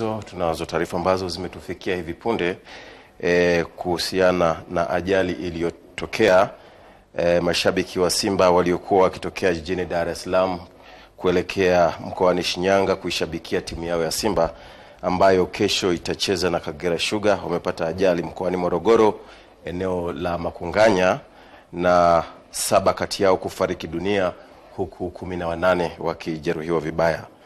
hizo, tunazo taarifa ambazo zimetufikia hivi punde e, kuhusiana na ajali iliyotokea e, mashabiki wa Simba waliokuwa wakitokea jijini Dar es Salaam kuelekea mkoani Shinyanga kuishabikia timu yao ya Simba ambayo kesho itacheza na Kagera Sugar wamepata ajali mkoani Morogoro eneo la Makunganya na saba kati yao kufariki dunia huku kumi na wanane wakijeruhiwa vibaya.